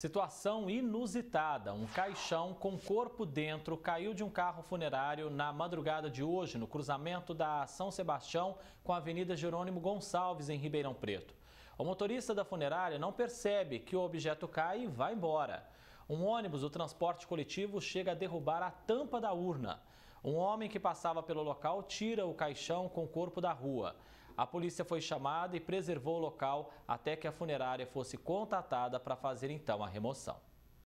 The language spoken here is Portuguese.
Situação inusitada: um caixão com corpo dentro caiu de um carro funerário na madrugada de hoje, no cruzamento da São Sebastião com a Avenida Jerônimo Gonçalves, em Ribeirão Preto. O motorista da funerária não percebe que o objeto cai e vai embora. Um ônibus do transporte coletivo chega a derrubar a tampa da urna. Um homem que passava pelo local tira o caixão com o corpo da rua. A polícia foi chamada e preservou o local até que a funerária fosse contatada para fazer então a remoção.